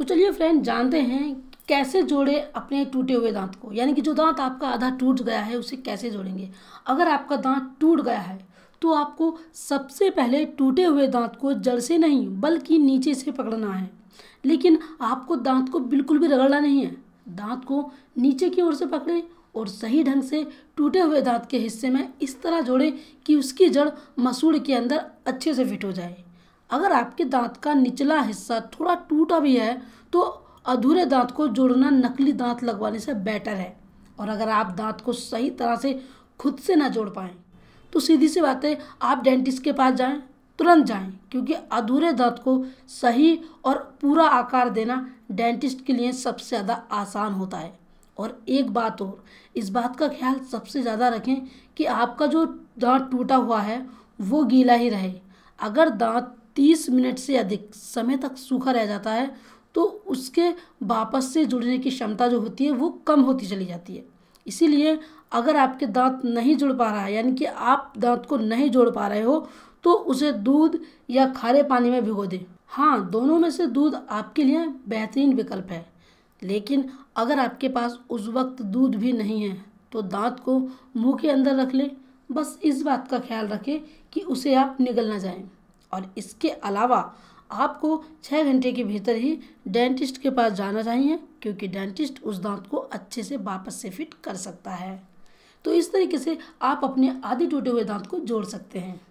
तो चलिए फ्रेंड जानते हैं कैसे जोड़े अपने टूटे हुए दांत को यानी कि जो दांत आपका आधा टूट गया है उसे कैसे जोड़ेंगे अगर आपका दांत टूट गया है तो आपको सबसे पहले टूटे हुए दांत को जड़ से नहीं बल्कि नीचे से पकड़ना है लेकिन आपको दांत को बिल्कुल भी रगड़ना नहीं है दांत को नीचे की ओर से पकड़ें और सही ढंग से टूटे हुए दांत के हिस्से में इस तरह जोड़ें कि उसकी जड़ मसूड़ के अंदर अच्छे से फिट हो जाए अगर आपके दांत का निचला हिस्सा थोड़ा टूटा भी है तो अधूरे दांत को जोड़ना नकली दांत लगवाने से बेटर है और अगर आप दांत को सही तरह से खुद से ना जोड़ पाएँ तो सीधी सी बात है आप डेंटिस्ट के पास जाएँ तुरंत जाएं क्योंकि अधूरे दांत को सही और पूरा आकार देना डेंटिस्ट के लिए सबसे ज़्यादा आसान होता है और एक बात और इस बात का ख्याल सबसे ज़्यादा रखें कि आपका जो दांत टूटा हुआ है वो गीला ही रहे अगर दांत तीस मिनट से अधिक समय तक सूखा रह जाता है तो उसके वापस से जुड़ने की क्षमता जो होती है वो कम होती चली जाती है इसीलिए अगर आपके दांत नहीं जुड़ पा रहा है यानी कि आप दांत को नहीं जोड़ पा रहे हो तो उसे दूध या खारे पानी में भिगो दें हाँ दोनों में से दूध आपके लिए बेहतरीन विकल्प है लेकिन अगर आपके पास उस वक्त दूध भी नहीं है तो दांत को मुंह के अंदर रख लें बस इस बात का ख्याल रखें कि उसे आप निगल ना जाएं और इसके अलावा आपको छः घंटे के भीतर ही डेंटिस्ट के पास जाना चाहिए क्योंकि डेंटिस्ट उस दांत को अच्छे से वापस से फिट कर सकता है तो इस तरीके से आप अपने आधे टूटे हुए दांत को जोड़ सकते हैं